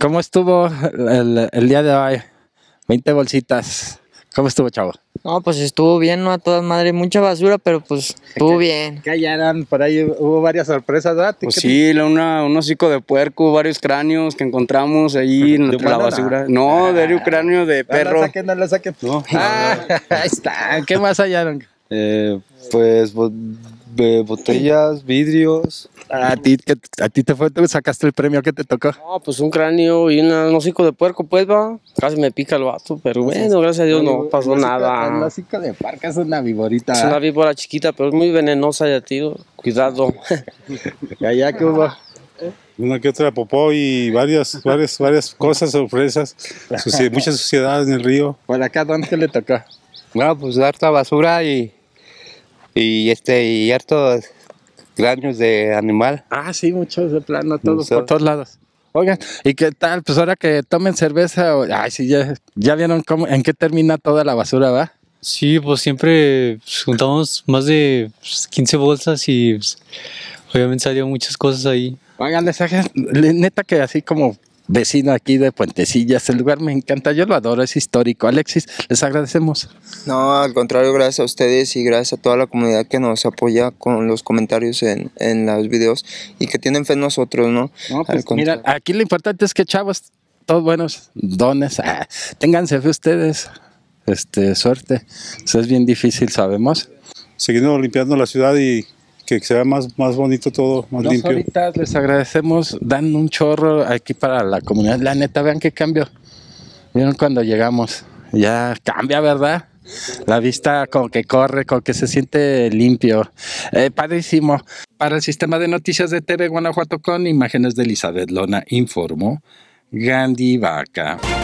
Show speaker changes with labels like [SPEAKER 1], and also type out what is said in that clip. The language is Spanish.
[SPEAKER 1] ¿Cómo estuvo el, día de hoy? 20 bolsitas. ¿Cómo estuvo, chavo? No, pues estuvo bien, no a todas madre, mucha basura, pero pues estuvo bien. Que hallaron por ahí hubo varias sorpresas, ¿verdad? Pues sí, una, un hocico de puerco, varios cráneos que encontramos ahí en la basura. No, ah. de un cráneo de perro. No la no Ah, ahí está, ¿qué más hallaron? Eh, pues, pues botellas, vidrios. ¿A ti, a ti te fue, ¿te sacaste el premio que te tocó? No, pues un cráneo y un hocico de puerco, pues va. Casi me pica el vato, pero bueno, gracias a Dios no, pasó nada. Un hocico de parca es una víborita. Es una ¿eh? víbora chiquita, pero es muy venenosa ya, tío. Cuidado. allá que hubo. Una que otra popó y varias, varias, varias cosas, sorpresas, muchas suciedades en el río. ¿Por acá dónde le toca No, pues harta basura y y este, y hartos granos de animal. Ah, sí, muchos de plano, todos, por todos lados. Oigan, ¿y qué tal? Pues ahora que tomen cerveza, ay, sí, ya, vieron cómo, en qué termina toda la basura, ¿va? Sí, pues siempre pues, juntamos más de 15 pues, bolsas y pues, obviamente salieron muchas cosas ahí. Oigan, les neta que así como vecino aquí de Puentecillas. El lugar me encanta, yo lo adoro, es histórico. Alexis, les agradecemos. No, al contrario, gracias a ustedes y gracias a toda la comunidad que nos apoya con los comentarios en, en los videos y que tienen fe en nosotros, ¿no? no pues mira, aquí lo importante es que chavos, todos buenos dones, ah, ténganse fe ustedes. Este, suerte. Eso es bien difícil, sabemos. Seguimos limpiando la ciudad y que se vea más, bonito todo, más limpio. Ahorita les agradecemos, dan un chorro aquí para la comunidad. La neta, vean qué cambio. Vieron cuando llegamos. Ya cambia, ¿verdad? La vista con que corre, con que se siente limpio. Eh, padrísimo. Para el sistema de noticias de TV Guanajuato con imágenes de Elizabeth Lona, informó Gandhi Vaca.